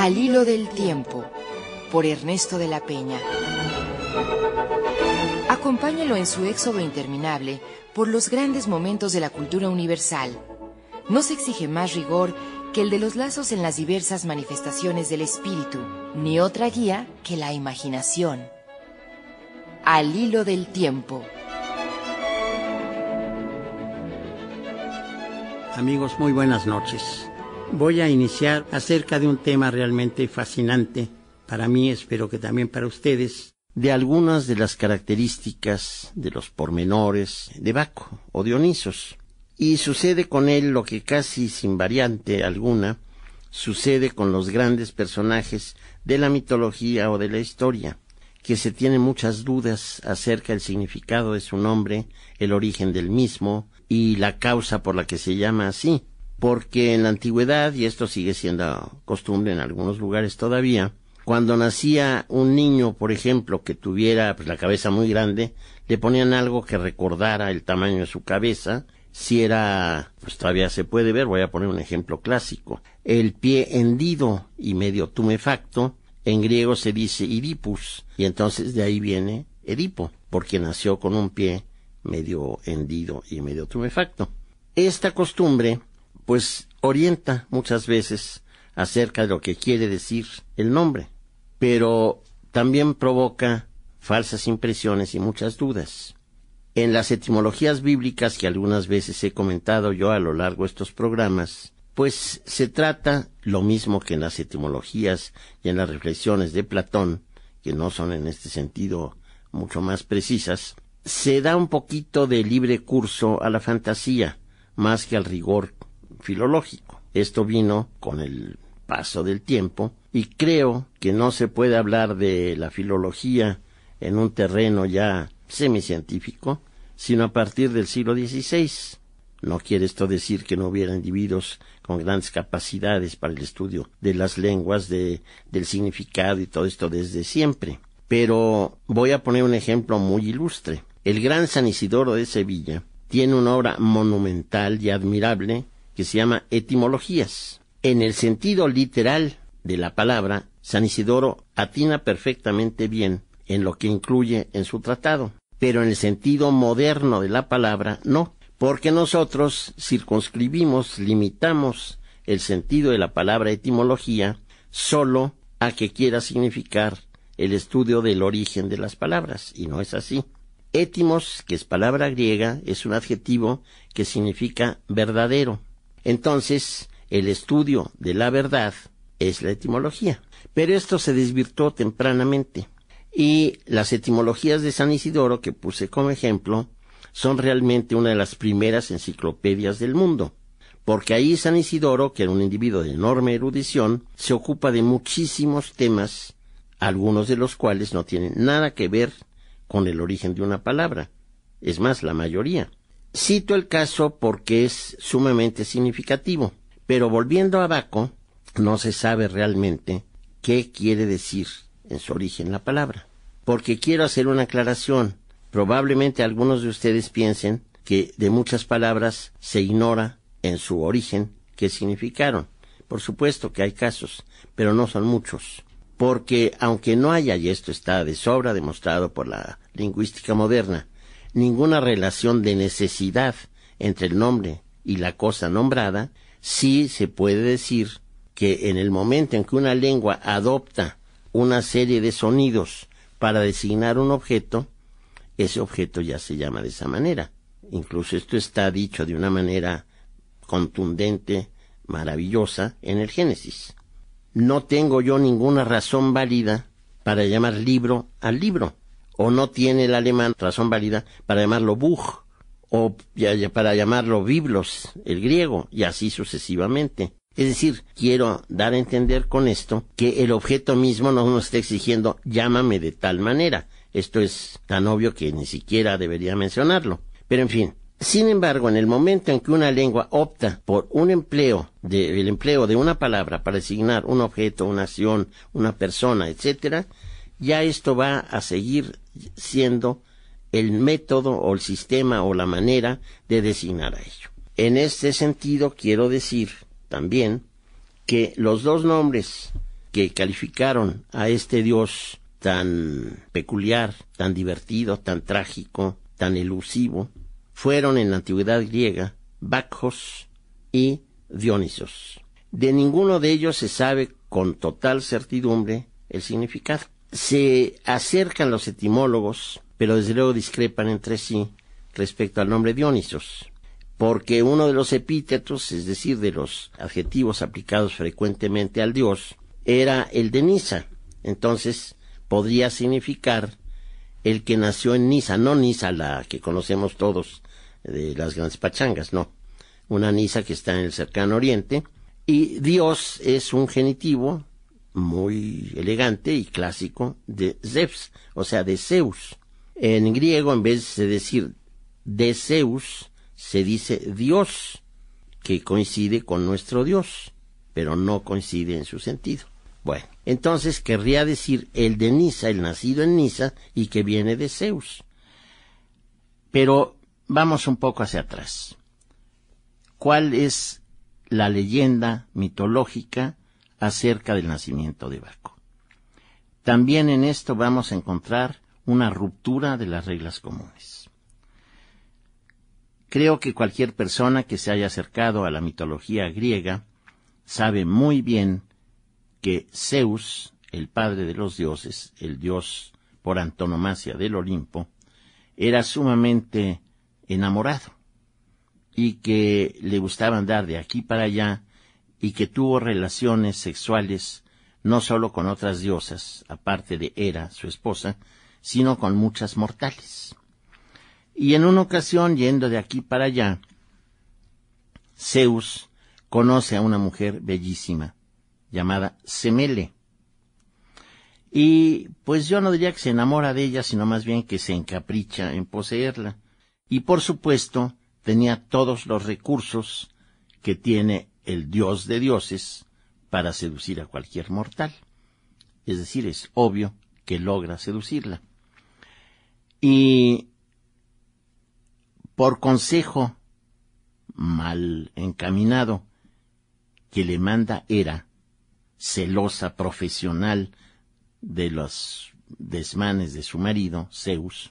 Al hilo del tiempo, por Ernesto de la Peña. Acompáñalo en su éxodo interminable por los grandes momentos de la cultura universal. No se exige más rigor que el de los lazos en las diversas manifestaciones del espíritu, ni otra guía que la imaginación. Al hilo del tiempo. Amigos, muy buenas noches voy a iniciar acerca de un tema realmente fascinante para mí, espero que también para ustedes, de algunas de las características de los pormenores de Baco o Dionisos. Y sucede con él lo que casi sin variante alguna sucede con los grandes personajes de la mitología o de la historia, que se tienen muchas dudas acerca del significado de su nombre, el origen del mismo y la causa por la que se llama así porque en la antigüedad, y esto sigue siendo costumbre en algunos lugares todavía, cuando nacía un niño, por ejemplo, que tuviera pues, la cabeza muy grande, le ponían algo que recordara el tamaño de su cabeza, si era, pues todavía se puede ver, voy a poner un ejemplo clásico, el pie hendido y medio tumefacto, en griego se dice Edipus y entonces de ahí viene Edipo, porque nació con un pie medio hendido y medio tumefacto. Esta costumbre pues orienta muchas veces acerca de lo que quiere decir el nombre, pero también provoca falsas impresiones y muchas dudas. En las etimologías bíblicas que algunas veces he comentado yo a lo largo de estos programas, pues se trata lo mismo que en las etimologías y en las reflexiones de Platón, que no son en este sentido mucho más precisas, se da un poquito de libre curso a la fantasía, más que al rigor filológico. Esto vino con el paso del tiempo y creo que no se puede hablar de la filología en un terreno ya semicientífico, sino a partir del siglo XVI. No quiere esto decir que no hubiera individuos con grandes capacidades para el estudio de las lenguas, de, del significado y todo esto desde siempre. Pero voy a poner un ejemplo muy ilustre. El gran San Isidoro de Sevilla tiene una obra monumental y admirable que se llama etimologías. En el sentido literal de la palabra, San Isidoro atina perfectamente bien en lo que incluye en su tratado, pero en el sentido moderno de la palabra no, porque nosotros circunscribimos, limitamos el sentido de la palabra etimología solo a que quiera significar el estudio del origen de las palabras, y no es así. Etimos, que es palabra griega, es un adjetivo que significa verdadero. Entonces, el estudio de la verdad es la etimología. Pero esto se desvirtuó tempranamente. Y las etimologías de San Isidoro, que puse como ejemplo, son realmente una de las primeras enciclopedias del mundo. Porque ahí San Isidoro, que era un individuo de enorme erudición, se ocupa de muchísimos temas, algunos de los cuales no tienen nada que ver con el origen de una palabra. Es más, la mayoría. Cito el caso porque es sumamente significativo, pero volviendo a Baco, no se sabe realmente qué quiere decir en su origen la palabra. Porque quiero hacer una aclaración. Probablemente algunos de ustedes piensen que de muchas palabras se ignora en su origen qué significaron. Por supuesto que hay casos, pero no son muchos. Porque aunque no haya, y esto está de sobra demostrado por la lingüística moderna, ninguna relación de necesidad entre el nombre y la cosa nombrada, sí se puede decir que en el momento en que una lengua adopta una serie de sonidos para designar un objeto, ese objeto ya se llama de esa manera. Incluso esto está dicho de una manera contundente, maravillosa, en el Génesis. No tengo yo ninguna razón válida para llamar libro al libro, o no tiene el alemán razón válida para llamarlo Buch o para llamarlo Biblos, el griego, y así sucesivamente. Es decir, quiero dar a entender con esto que el objeto mismo no nos está exigiendo llámame de tal manera. Esto es tan obvio que ni siquiera debería mencionarlo. Pero en fin, sin embargo, en el momento en que una lengua opta por un empleo, el empleo de una palabra para designar un objeto, una acción, una persona, etcétera, ya esto va a seguir siendo el método o el sistema o la manera de designar a ello. En este sentido quiero decir también que los dos nombres que calificaron a este dios tan peculiar, tan divertido, tan trágico, tan elusivo, fueron en la antigüedad griega Bacchus y Dionisos. De ninguno de ellos se sabe con total certidumbre el significado se acercan los etimólogos, pero desde luego discrepan entre sí respecto al nombre Dionisos, porque uno de los epítetos, es decir, de los adjetivos aplicados frecuentemente al dios, era el de Nisa. Entonces, podría significar el que nació en Nisa, no Nisa la que conocemos todos de las grandes pachangas, no. Una Nisa que está en el cercano oriente. Y Dios es un genitivo muy elegante y clásico de Zeus, o sea, de Zeus. En griego, en vez de decir de Zeus, se dice Dios, que coincide con nuestro Dios, pero no coincide en su sentido. Bueno, entonces querría decir el de Nisa, el nacido en Nisa, y que viene de Zeus. Pero vamos un poco hacia atrás. ¿Cuál es la leyenda mitológica acerca del nacimiento de Baco. También en esto vamos a encontrar una ruptura de las reglas comunes. Creo que cualquier persona que se haya acercado a la mitología griega sabe muy bien que Zeus, el padre de los dioses, el dios por antonomasia del Olimpo, era sumamente enamorado y que le gustaba andar de aquí para allá y que tuvo relaciones sexuales no solo con otras diosas, aparte de Hera, su esposa, sino con muchas mortales. Y en una ocasión, yendo de aquí para allá, Zeus conoce a una mujer bellísima, llamada Semele. Y pues yo no diría que se enamora de ella, sino más bien que se encapricha en poseerla. Y por supuesto, tenía todos los recursos que tiene el Dios de dioses para seducir a cualquier mortal. Es decir, es obvio que logra seducirla. Y por consejo mal encaminado que le manda Hera, celosa profesional de los desmanes de su marido, Zeus,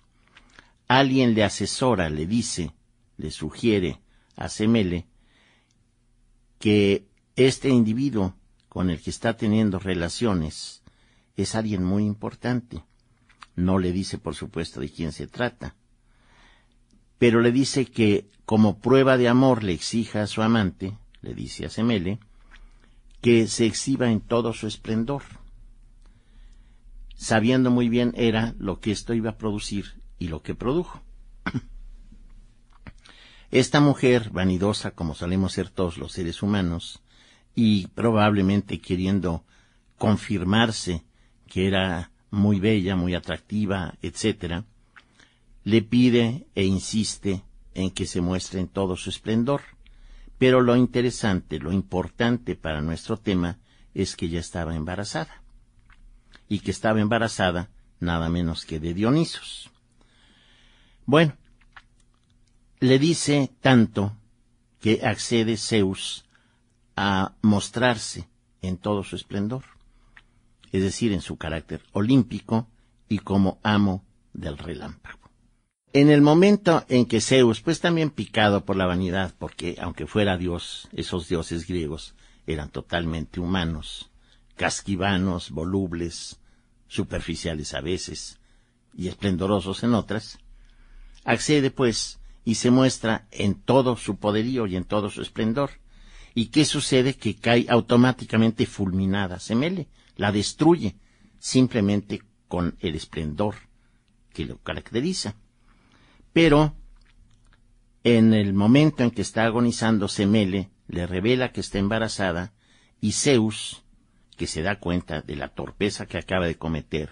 alguien le asesora, le dice, le sugiere a Semele que este individuo con el que está teniendo relaciones es alguien muy importante. No le dice, por supuesto, de quién se trata, pero le dice que como prueba de amor le exija a su amante, le dice a Semele, que se exhiba en todo su esplendor, sabiendo muy bien era lo que esto iba a producir y lo que produjo. Esta mujer, vanidosa como solemos ser todos los seres humanos, y probablemente queriendo confirmarse que era muy bella, muy atractiva, etc., le pide e insiste en que se muestre en todo su esplendor. Pero lo interesante, lo importante para nuestro tema es que ya estaba embarazada. Y que estaba embarazada nada menos que de Dionisos. Bueno, le dice tanto que accede Zeus a mostrarse en todo su esplendor, es decir, en su carácter olímpico y como amo del relámpago. En el momento en que Zeus, pues también picado por la vanidad, porque aunque fuera Dios, esos dioses griegos eran totalmente humanos, casquivanos, volubles, superficiales a veces y esplendorosos en otras, accede pues y se muestra en todo su poderío y en todo su esplendor. ¿Y qué sucede? Que cae automáticamente fulminada. Semele la destruye simplemente con el esplendor que lo caracteriza. Pero en el momento en que está agonizando Semele, le revela que está embarazada y Zeus, que se da cuenta de la torpeza que acaba de cometer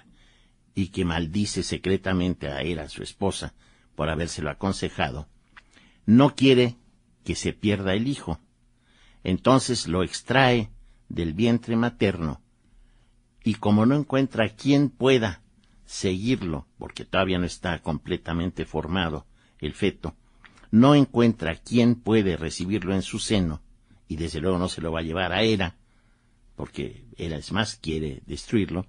y que maldice secretamente a a su esposa, por habérselo aconsejado, no quiere que se pierda el hijo. Entonces lo extrae del vientre materno y como no encuentra quien pueda seguirlo, porque todavía no está completamente formado el feto, no encuentra quien puede recibirlo en su seno, y desde luego no se lo va a llevar a Era, porque Era es más quiere destruirlo,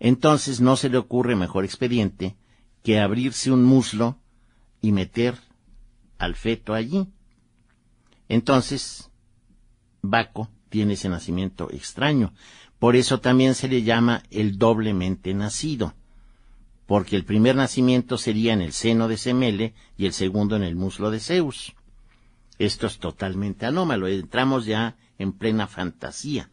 entonces no se le ocurre mejor expediente que abrirse un muslo y meter al feto allí. Entonces, Baco tiene ese nacimiento extraño. Por eso también se le llama el doblemente nacido, porque el primer nacimiento sería en el seno de Semele y el segundo en el muslo de Zeus. Esto es totalmente anómalo, entramos ya en plena fantasía,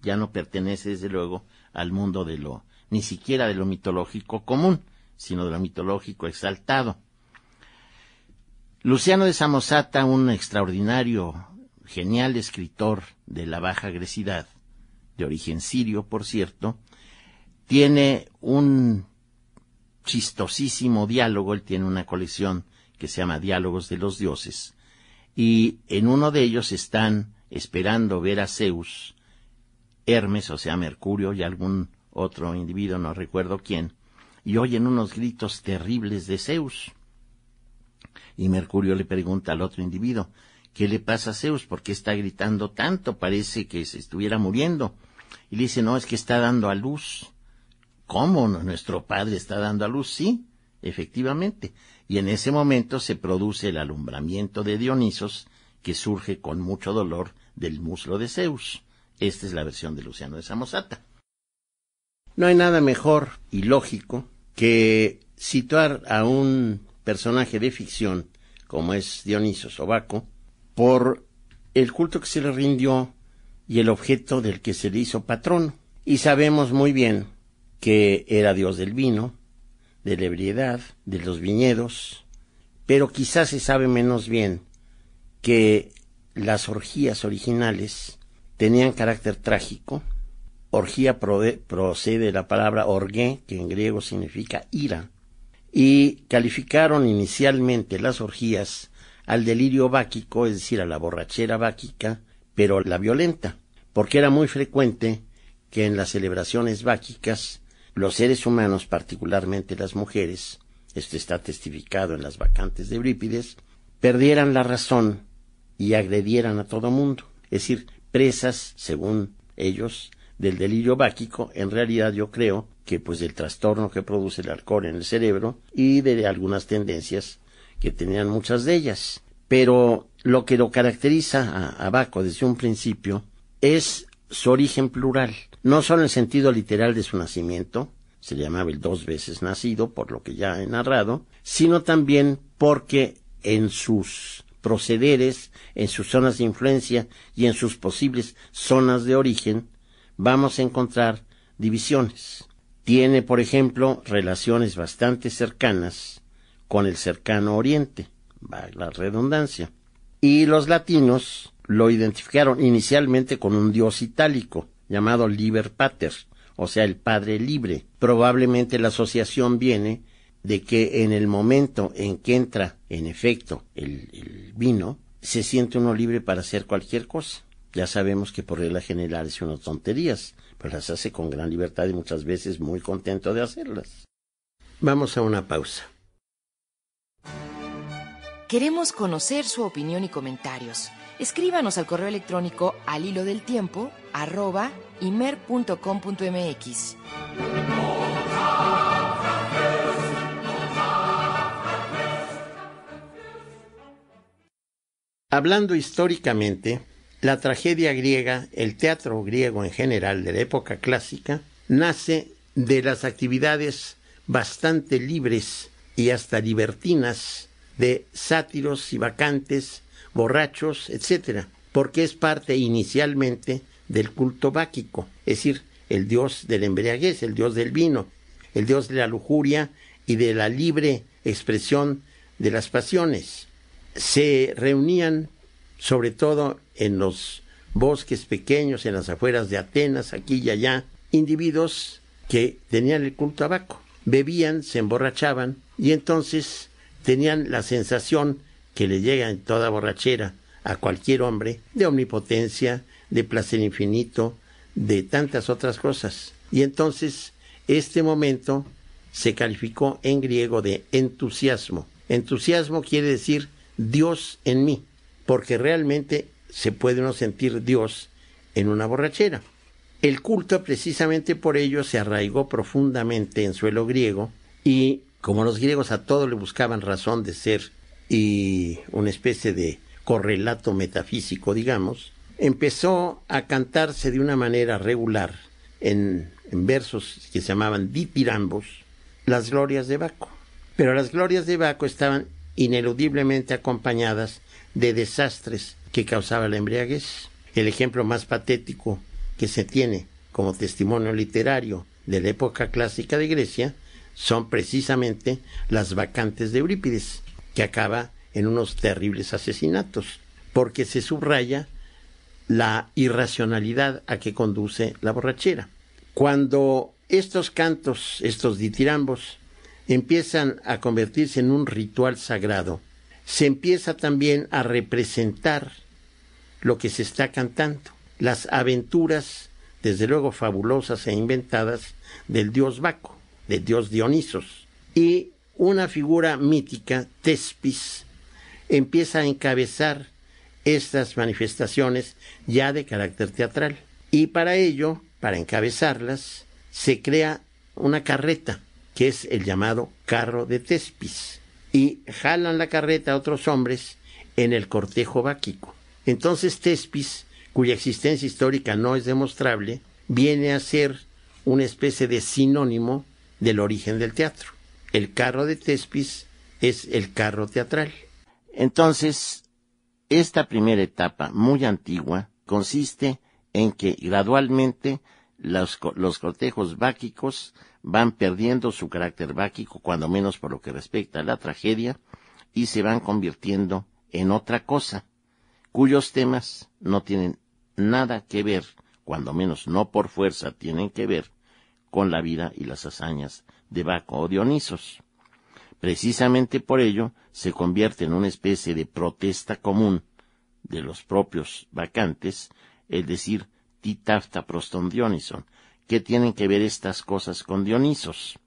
ya no pertenece desde luego al mundo de lo, ni siquiera de lo mitológico común sino de lo mitológico exaltado. Luciano de Samosata, un extraordinario, genial escritor de la baja grecidad, de origen sirio, por cierto, tiene un chistosísimo diálogo, él tiene una colección que se llama Diálogos de los Dioses, y en uno de ellos están esperando ver a Zeus, Hermes, o sea, Mercurio y algún otro individuo, no recuerdo quién, y oyen unos gritos terribles de Zeus. Y Mercurio le pregunta al otro individuo, ¿qué le pasa a Zeus? ¿Por qué está gritando tanto? Parece que se estuviera muriendo. Y le dice, no, es que está dando a luz. ¿Cómo? Nuestro padre está dando a luz, sí, efectivamente. Y en ese momento se produce el alumbramiento de Dionisos, que surge con mucho dolor del muslo de Zeus. Esta es la versión de Luciano de Samosata. No hay nada mejor y lógico que situar a un personaje de ficción, como es Dioniso Sobaco, por el culto que se le rindió y el objeto del que se le hizo patrón. Y sabemos muy bien que era dios del vino, de la ebriedad, de los viñedos, pero quizás se sabe menos bien que las orgías originales tenían carácter trágico, Orgía procede de la palabra orgué, que en griego significa ira, y calificaron inicialmente las orgías al delirio báquico, es decir, a la borrachera báquica, pero la violenta, porque era muy frecuente que en las celebraciones báquicas los seres humanos, particularmente las mujeres, esto está testificado en las vacantes de Eurípides, perdieran la razón y agredieran a todo mundo, es decir, presas, según ellos, del delirio báquico, en realidad yo creo que pues del trastorno que produce el alcohol en el cerebro y de algunas tendencias que tenían muchas de ellas. Pero lo que lo caracteriza a, Baco desde un principio es su origen plural, no solo en sentido literal de su nacimiento, se llamaba el dos veces nacido, por lo que ya he narrado, sino también porque en sus procederes, en sus zonas de influencia y en sus posibles zonas de origen, vamos a encontrar divisiones. Tiene, por ejemplo, relaciones bastante cercanas con el cercano oriente, va la redundancia. Y los latinos lo identificaron inicialmente con un dios itálico llamado Liber Pater, o sea, el padre libre. Probablemente la asociación viene de que en el momento en que entra en efecto el, el vino, se siente uno libre para hacer cualquier cosa. Ya sabemos que por regla general es unas tonterías, pero las hace con gran libertad y muchas veces muy contento de hacerlas. Vamos a una pausa. Queremos conocer su opinión y comentarios. Escríbanos al correo electrónico al hilo del tiempo arroba imer.com.mx. Hablando históricamente, la tragedia griega, el teatro griego en general de la época clásica, nace de las actividades bastante libres y hasta libertinas de sátiros y vacantes, borrachos, etc., porque es parte inicialmente del culto báquico, es decir, el dios de la embriaguez, el dios del vino, el dios de la lujuria y de la libre expresión de las pasiones. Se reunían sobre todo en los bosques pequeños, en las afueras de Atenas, aquí y allá, individuos que tenían el culto tabaco. Bebían, se emborrachaban y entonces tenían la sensación que le llega en toda borrachera a cualquier hombre de omnipotencia, de placer infinito, de tantas otras cosas. Y entonces este momento se calificó en griego de entusiasmo. Entusiasmo quiere decir Dios en mí porque realmente se puede uno sentir Dios en una borrachera. El culto precisamente por ello se arraigó profundamente en suelo griego y como los griegos a todo le buscaban razón de ser y una especie de correlato metafísico, digamos, empezó a cantarse de una manera regular en, versos que se llamaban dipirambos las glorias de Baco. Pero las glorias de Baco estaban ineludiblemente acompañadas de desastres que causaba la embriaguez. El ejemplo más patético que se tiene como testimonio literario de la época clásica de Grecia son precisamente las vacantes de Eurípides, que acaba en unos terribles asesinatos, porque se subraya la irracionalidad a que conduce la borrachera. Cuando estos cantos, estos ditirambos, empiezan a convertirse en un ritual sagrado, se empieza también a representar lo que se está cantando, las aventuras, desde luego fabulosas e inventadas, del dios Baco, del dios Dionisos. Y una figura mítica, Tespis, empieza a encabezar estas manifestaciones ya de carácter teatral. Y para ello, para encabezarlas, se crea una carreta, que es el llamado carro de Tespis y jalan la carreta a otros hombres en el cortejo báquico. Entonces Tespis, cuya existencia histórica no es demostrable, viene a ser una especie de sinónimo del origen del teatro. El carro de Tespis es el carro teatral. Entonces, esta primera etapa, muy antigua, consiste en que gradualmente los, los cortejos báquicos van perdiendo su carácter báquico, cuando menos por lo que respecta a la tragedia, y se van convirtiendo en otra cosa, cuyos temas no tienen nada que ver, cuando menos no por fuerza tienen que ver, con la vida y las hazañas de Baco o Dionisos. Precisamente por ello se convierte en una especie de protesta común de los propios bacantes, es decir, titafta proston qué tienen que ver estas cosas con Dionisos.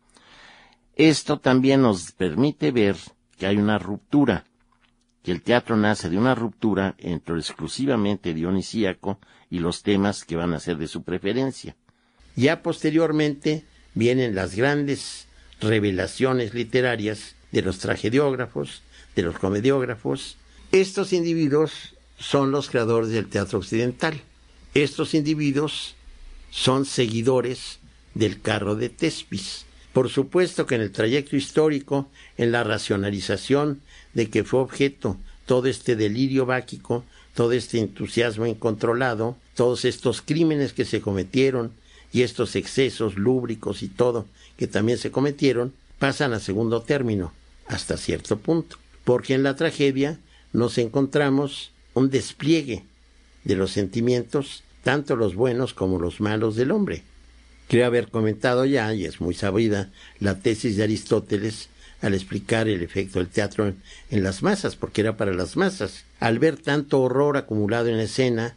Esto también nos permite ver que hay una ruptura, que el teatro nace de una ruptura entre exclusivamente dionisíaco y los temas que van a ser de su preferencia. Ya posteriormente vienen las grandes revelaciones literarias de los tragediógrafos, de los comediógrafos. Estos individuos son los creadores del teatro occidental. Estos individuos son seguidores del carro de Tespis. Por supuesto que en el trayecto histórico, en la racionalización de que fue objeto todo este delirio báquico, todo este entusiasmo incontrolado, todos estos crímenes que se cometieron y estos excesos lúbricos y todo que también se cometieron, pasan a segundo término, hasta cierto punto, porque en la tragedia nos encontramos un despliegue de los sentimientos tanto los buenos como los malos del hombre. Creo haber comentado ya, y es muy sabida, la tesis de Aristóteles al explicar el efecto del teatro en las masas, porque era para las masas. Al ver tanto horror acumulado en la escena,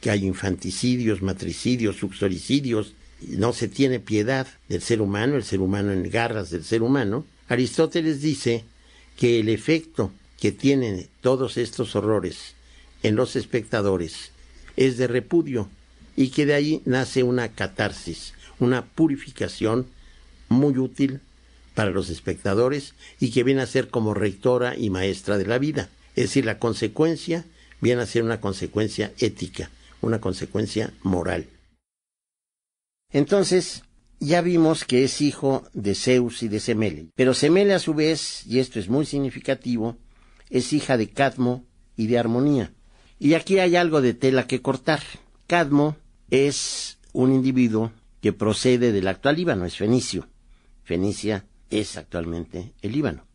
que hay infanticidios, matricidios, suxoricidios, no se tiene piedad del ser humano, el ser humano en garras del ser humano, Aristóteles dice que el efecto que tienen todos estos horrores en los espectadores es de repudio y que de ahí nace una catarsis, una purificación muy útil para los espectadores y que viene a ser como rectora y maestra de la vida. Es decir, la consecuencia viene a ser una consecuencia ética, una consecuencia moral. Entonces, ya vimos que es hijo de Zeus y de Semele, pero Semele a su vez, y esto es muy significativo, es hija de Cadmo y de Armonía. Y aquí hay algo de tela que cortar. Cadmo es un individuo que procede del actual Líbano, es fenicio. Fenicia es actualmente el Líbano,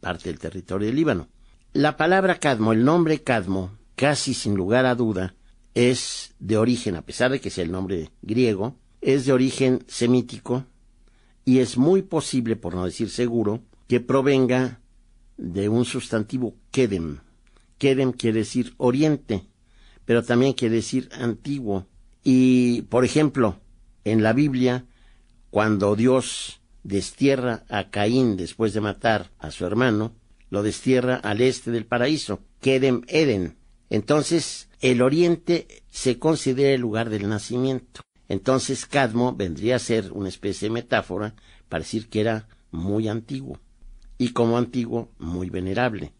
parte del territorio del Líbano. La palabra Cadmo, el nombre Cadmo, casi sin lugar a duda, es de origen, a pesar de que sea el nombre griego, es de origen semítico y es muy posible, por no decir seguro, que provenga de un sustantivo kedem, Kedem quiere decir oriente, pero también quiere decir antiguo. Y, por ejemplo, en la Biblia, cuando Dios destierra a Caín después de matar a su hermano, lo destierra al este del paraíso, Kedem Eden. Entonces, el oriente se considera el lugar del nacimiento. Entonces, Cadmo vendría a ser una especie de metáfora para decir que era muy antiguo, y como antiguo, muy venerable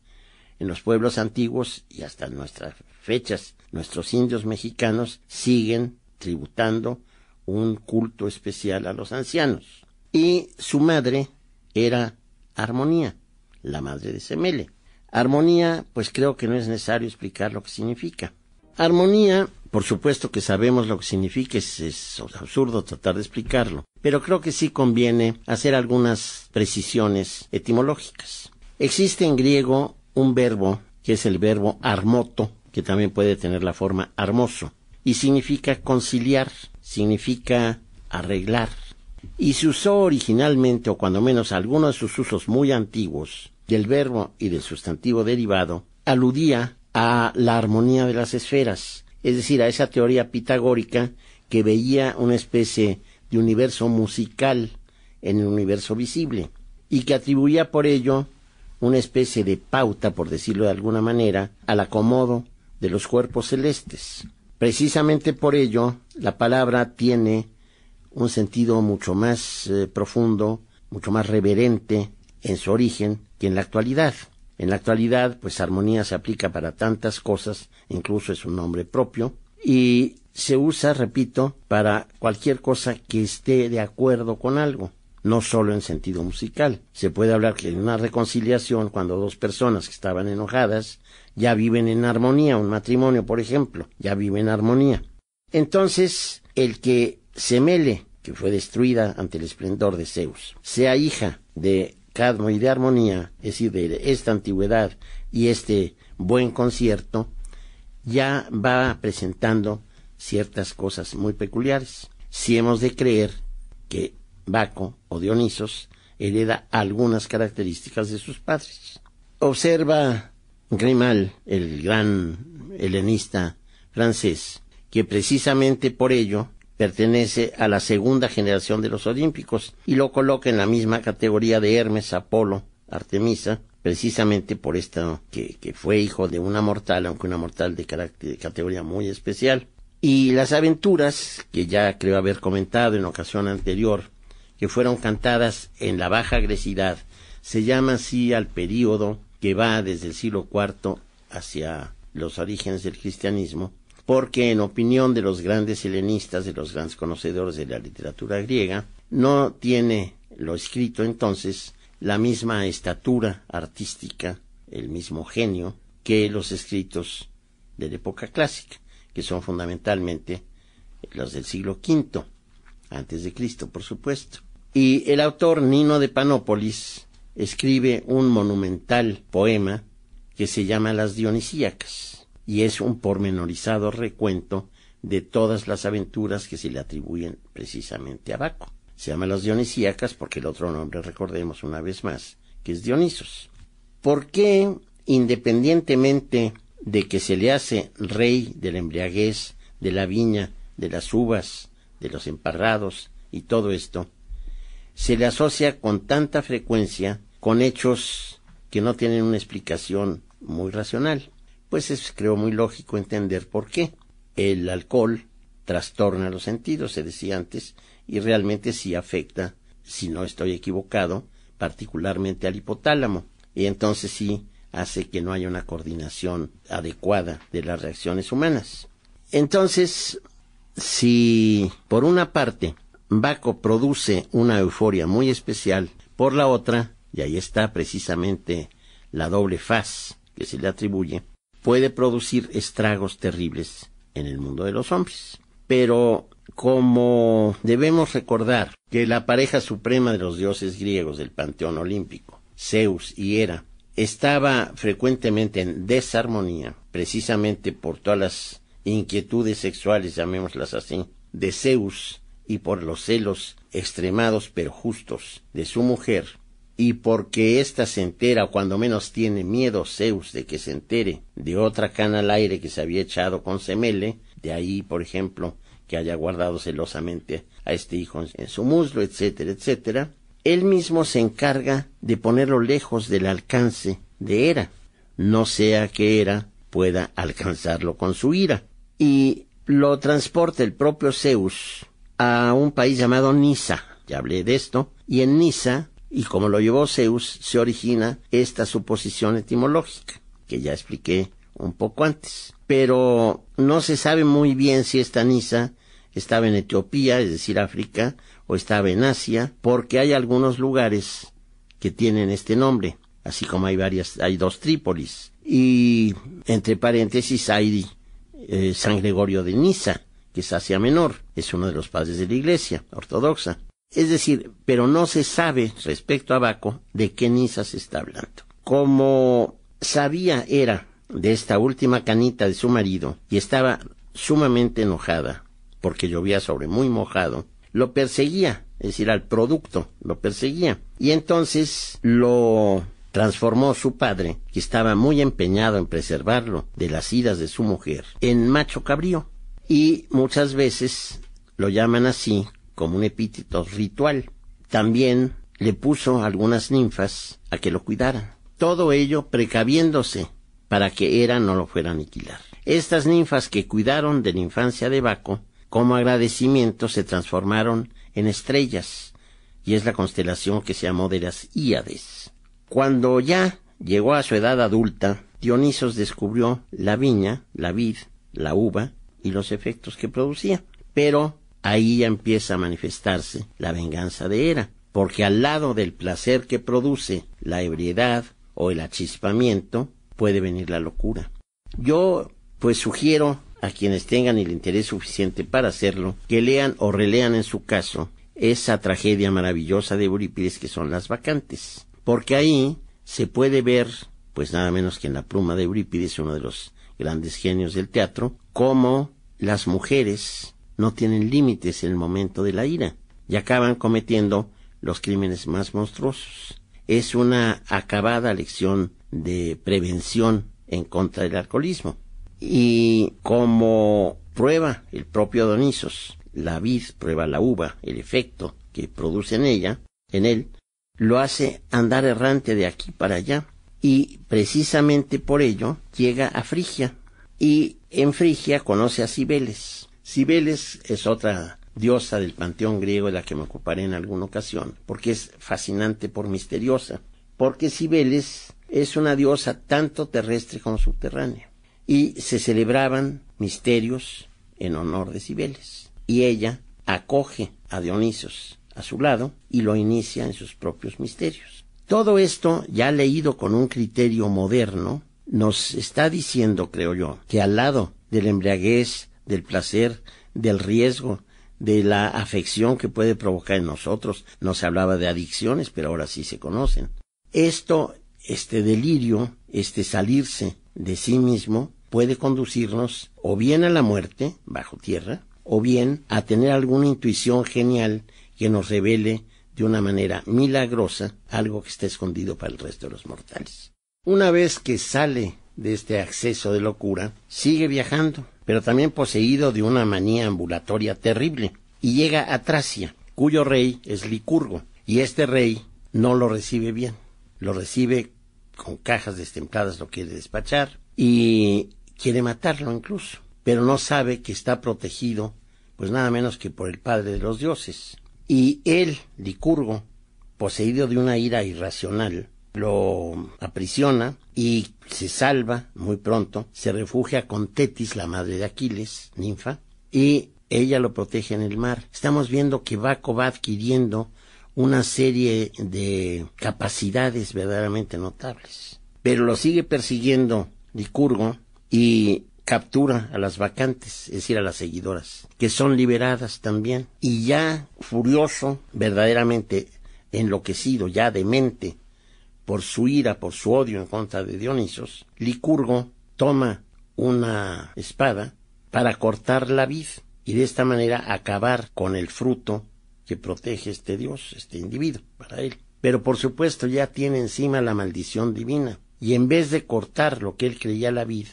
en los pueblos antiguos y hasta nuestras fechas, nuestros indios mexicanos siguen tributando un culto especial a los ancianos. Y su madre era Armonía, la madre de Semele. Armonía, pues creo que no es necesario explicar lo que significa. Armonía, por supuesto que sabemos lo que significa, es, es, absurdo tratar de explicarlo, pero creo que sí conviene hacer algunas precisiones etimológicas. Existe en griego un verbo que es el verbo armoto, que también puede tener la forma armoso, y significa conciliar, significa arreglar. Y se usó originalmente, o cuando menos algunos de sus usos muy antiguos, del verbo y del sustantivo derivado, aludía a la armonía de las esferas, es decir, a esa teoría pitagórica que veía una especie de universo musical en el universo visible, y que atribuía por ello una especie de pauta, por decirlo de alguna manera, al acomodo de los cuerpos celestes. Precisamente por ello, la palabra tiene un sentido mucho más eh, profundo, mucho más reverente en su origen que en la actualidad. En la actualidad, pues armonía se aplica para tantas cosas, incluso es un nombre propio, y se usa, repito, para cualquier cosa que esté de acuerdo con algo no solo en sentido musical. Se puede hablar que en una reconciliación, cuando dos personas que estaban enojadas ya viven en armonía, un matrimonio, por ejemplo, ya vive en armonía. Entonces, el que Semele, que fue destruida ante el esplendor de Zeus, sea hija de Cadmo y de Armonía, es decir, de esta antigüedad y este buen concierto, ya va presentando ciertas cosas muy peculiares. Si hemos de creer que Baco o Dionisos hereda algunas características de sus padres. Observa Grimal, el gran helenista francés, que precisamente por ello pertenece a la segunda generación de los olímpicos y lo coloca en la misma categoría de Hermes, Apolo, Artemisa, precisamente por esto... que, que fue hijo de una mortal, aunque una mortal de, de categoría muy especial. Y las aventuras, que ya creo haber comentado en ocasión anterior, que fueron cantadas en la Baja Grecidad se llama así al período que va desde el siglo IV hacia los orígenes del cristianismo, porque en opinión de los grandes helenistas, de los grandes conocedores de la literatura griega, no tiene lo escrito entonces la misma estatura artística, el mismo genio que los escritos de la época clásica, que son fundamentalmente los del siglo V, antes de Cristo, por supuesto. Y el autor Nino de Panópolis escribe un monumental poema que se llama Las Dionisíacas, y es un pormenorizado recuento de todas las aventuras que se le atribuyen precisamente a Baco. Se llama Las Dionisíacas porque el otro nombre, recordemos una vez más, que es Dionisos. ¿Por qué, independientemente de que se le hace rey de la embriaguez, de la viña, de las uvas, de los emparrados y todo esto, se le asocia con tanta frecuencia con hechos que no tienen una explicación muy racional. Pues es, creo, muy lógico entender por qué. El alcohol trastorna los sentidos, se decía antes, y realmente sí afecta, si no estoy equivocado, particularmente al hipotálamo. Y entonces sí hace que no haya una coordinación adecuada de las reacciones humanas. Entonces, si por una parte Baco produce una euforia muy especial, por la otra, y ahí está precisamente la doble faz que se le atribuye, puede producir estragos terribles en el mundo de los hombres. Pero como debemos recordar que la pareja suprema de los dioses griegos del panteón olímpico, Zeus y Hera, estaba frecuentemente en desarmonía, precisamente por todas las inquietudes sexuales, llamémoslas así, de Zeus, y por los celos extremados pero justos de su mujer, y porque ésta se entera, o cuando menos tiene miedo Zeus de que se entere de otra cana al aire que se había echado con Semele, de ahí, por ejemplo, que haya guardado celosamente a este hijo en su muslo, etcétera, etcétera, él mismo se encarga de ponerlo lejos del alcance de Hera, no sea que Hera pueda alcanzarlo con su ira, y lo transporta el propio Zeus a un país llamado Nisa. Ya hablé de esto. Y en Nisa, y como lo llevó Zeus, se origina esta suposición etimológica, que ya expliqué un poco antes. Pero no se sabe muy bien si esta Nisa estaba en Etiopía, es decir, África, o estaba en Asia, porque hay algunos lugares que tienen este nombre, así como hay varias, hay dos Trípolis. Y entre paréntesis hay eh, San Gregorio de Nisa, es asia menor, es uno de los padres de la Iglesia ortodoxa. Es decir, pero no se sabe respecto a Baco de qué Nisa se está hablando. Como sabía era de esta última canita de su marido y estaba sumamente enojada porque llovía sobre muy mojado, lo perseguía, es decir, al producto lo perseguía. Y entonces lo transformó su padre, que estaba muy empeñado en preservarlo de las idas de su mujer, en macho cabrío y muchas veces lo llaman así como un epíteto ritual. También le puso algunas ninfas a que lo cuidaran. Todo ello precaviéndose para que Hera no lo fuera a aniquilar. Estas ninfas que cuidaron de la infancia de Baco, como agradecimiento se transformaron en estrellas, y es la constelación que se llamó de las Íades. Cuando ya llegó a su edad adulta, Dionisos descubrió la viña, la vid, la uva, los efectos que producía. Pero ahí ya empieza a manifestarse la venganza de Hera, porque al lado del placer que produce la ebriedad o el achispamiento, puede venir la locura. Yo, pues sugiero a quienes tengan el interés suficiente para hacerlo, que lean o relean en su caso esa tragedia maravillosa de Eurípides que son las vacantes, porque ahí se puede ver, pues nada menos que en la pluma de Eurípides, uno de los grandes genios del teatro, cómo las mujeres no tienen límites en el momento de la ira y acaban cometiendo los crímenes más monstruosos. Es una acabada lección de prevención en contra del alcoholismo. Y como prueba el propio Donizos, la vid prueba la uva, el efecto que produce en ella, en él, lo hace andar errante de aquí para allá y precisamente por ello llega a Frigia, y en Frigia conoce a Cibeles. Cibeles es otra diosa del panteón griego de la que me ocuparé en alguna ocasión, porque es fascinante por misteriosa, porque Cibeles es una diosa tanto terrestre como subterránea, y se celebraban misterios en honor de Cibeles, y ella acoge a Dionisos a su lado y lo inicia en sus propios misterios. Todo esto, ya leído con un criterio moderno, nos está diciendo, creo yo, que al lado de la embriaguez, del placer, del riesgo, de la afección que puede provocar en nosotros, no se hablaba de adicciones, pero ahora sí se conocen. Esto, este delirio, este salirse de sí mismo, puede conducirnos o bien a la muerte, bajo tierra, o bien a tener alguna intuición genial que nos revele de una manera milagrosa algo que está escondido para el resto de los mortales. Una vez que sale de este acceso de locura, sigue viajando, pero también poseído de una manía ambulatoria terrible, y llega a Tracia, cuyo rey es Licurgo, y este rey no lo recibe bien, lo recibe con cajas destempladas, lo quiere despachar, y quiere matarlo incluso, pero no sabe que está protegido, pues nada menos que por el Padre de los Dioses. Y él, Licurgo, poseído de una ira irracional, lo aprisiona y se salva muy pronto, se refugia con Tetis, la madre de Aquiles, ninfa, y ella lo protege en el mar. Estamos viendo que Baco va adquiriendo una serie de capacidades verdaderamente notables. Pero lo sigue persiguiendo Licurgo y captura a las vacantes, es decir, a las seguidoras, que son liberadas también. Y ya furioso, verdaderamente enloquecido, ya demente, por su ira, por su odio en contra de Dionisos, Licurgo toma una espada para cortar la vid y de esta manera acabar con el fruto que protege este Dios, este individuo, para él. Pero por supuesto ya tiene encima la maldición divina, y en vez de cortar lo que él creía la vid,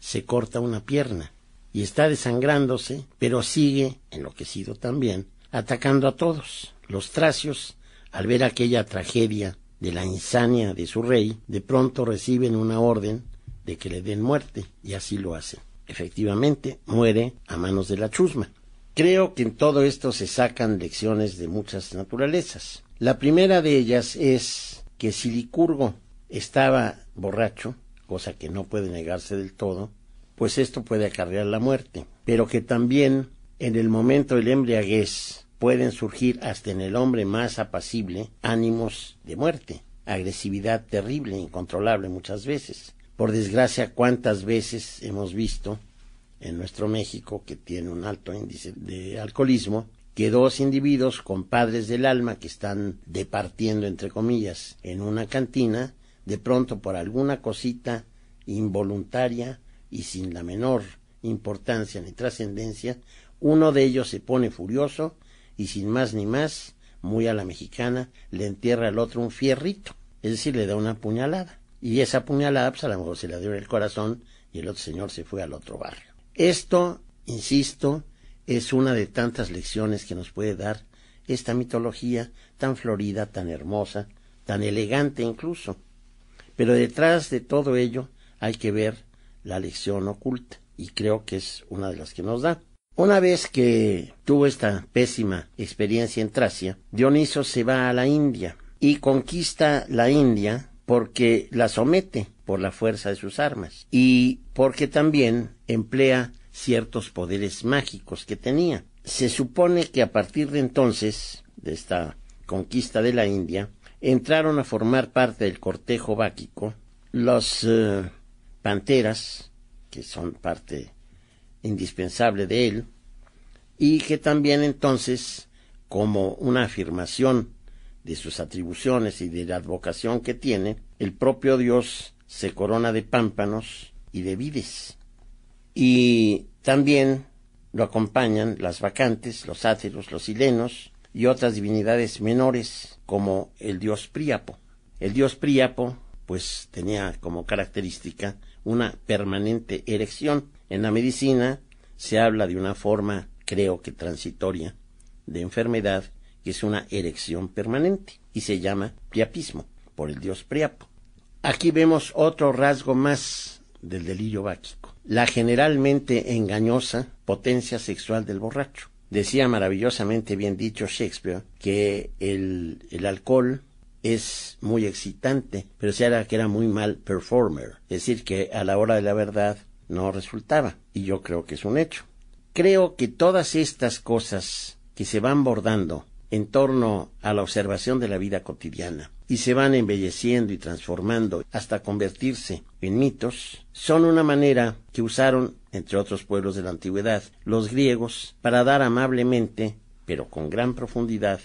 se corta una pierna, y está desangrándose, pero sigue, enloquecido también, atacando a todos. Los tracios, al ver aquella tragedia de la insania de su rey, de pronto reciben una orden de que le den muerte, y así lo hacen. Efectivamente, muere a manos de la chusma. Creo que en todo esto se sacan lecciones de muchas naturalezas. La primera de ellas es que si Licurgo estaba borracho, cosa que no puede negarse del todo, pues esto puede acarrear la muerte, pero que también en el momento el embriaguez pueden surgir hasta en el hombre más apacible ánimos de muerte, agresividad terrible, incontrolable muchas veces. Por desgracia, cuántas veces hemos visto en nuestro México, que tiene un alto índice de alcoholismo, que dos individuos, compadres del alma, que están departiendo, entre comillas, en una cantina, de pronto por alguna cosita involuntaria y sin la menor importancia ni trascendencia, uno de ellos se pone furioso y sin más ni más, muy a la mexicana, le entierra al otro un fierrito, es decir, le da una puñalada. Y esa puñalada, pues a lo mejor se la dio en el corazón y el otro señor se fue al otro barrio. Esto, insisto, es una de tantas lecciones que nos puede dar esta mitología tan florida, tan hermosa, tan elegante incluso. Pero detrás de todo ello hay que ver la lección oculta, y creo que es una de las que nos da. Una vez que tuvo esta pésima experiencia en Tracia, Dioniso se va a la India y conquista la India porque la somete por la fuerza de sus armas y porque también emplea ciertos poderes mágicos que tenía. Se supone que a partir de entonces, de esta conquista de la India, entraron a formar parte del cortejo báquico los eh, panteras, que son parte indispensable de él, y que también entonces, como una afirmación de sus atribuciones y de la advocación que tiene, el propio Dios se corona de pámpanos y de vides. Y también lo acompañan las vacantes, los áceros, los silenos y otras divinidades menores como el dios Príapo. El dios Príapo pues tenía como característica una permanente erección. En la medicina se habla de una forma, creo que transitoria, de enfermedad que es una erección permanente y se llama priapismo, por el dios Priapo. Aquí vemos otro rasgo más del delirio báquico, la generalmente engañosa potencia sexual del borracho. Decía maravillosamente bien dicho Shakespeare que el, el alcohol es muy excitante, pero se hará que era muy mal performer, es decir, que a la hora de la verdad no resultaba, y yo creo que es un hecho. Creo que todas estas cosas que se van bordando en torno a la observación de la vida cotidiana y se van embelleciendo y transformando hasta convertirse en mitos, son una manera que usaron, entre otros pueblos de la antigüedad, los griegos para dar amablemente, pero con gran profundidad,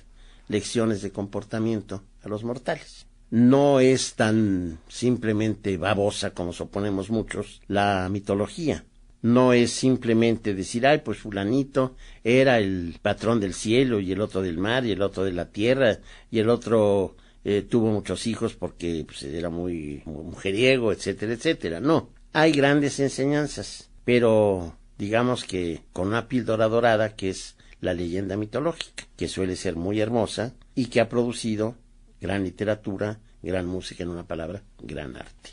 lecciones de comportamiento a los mortales. No es tan simplemente babosa como suponemos muchos la mitología. No es simplemente decir, ay, pues fulanito era el patrón del cielo y el otro del mar y el otro de la tierra y el otro eh, tuvo muchos hijos porque pues, era muy, muy mujeriego, etcétera, etcétera. No, hay grandes enseñanzas, pero digamos que con una píldora dorada que es la leyenda mitológica, que suele ser muy hermosa y que ha producido gran literatura, gran música, en una palabra, gran arte.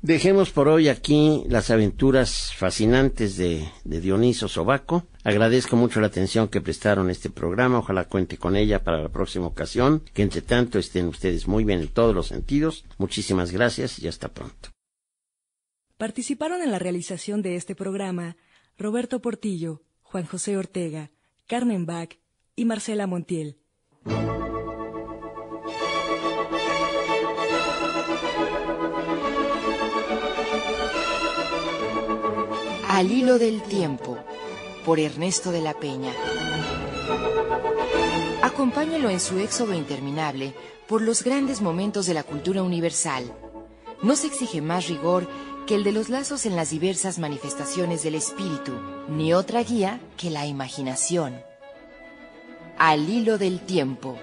Dejemos por hoy aquí las aventuras fascinantes de, Dioniso Sobaco. Agradezco mucho la atención que prestaron a este programa. Ojalá cuente con ella para la próxima ocasión. Que entre tanto estén ustedes muy bien en todos los sentidos. Muchísimas gracias y hasta pronto. Participaron en la realización de este programa Roberto Portillo, Juan José Ortega, Carmen Bach y Marcela Montiel. Al hilo del tiempo, por Ernesto de la Peña. Acompáñalo en su éxodo interminable por los grandes momentos de la cultura universal. No se exige más rigor que el de los lazos en las diversas manifestaciones del espíritu, ni otra guía que la imaginación. Al hilo del tiempo.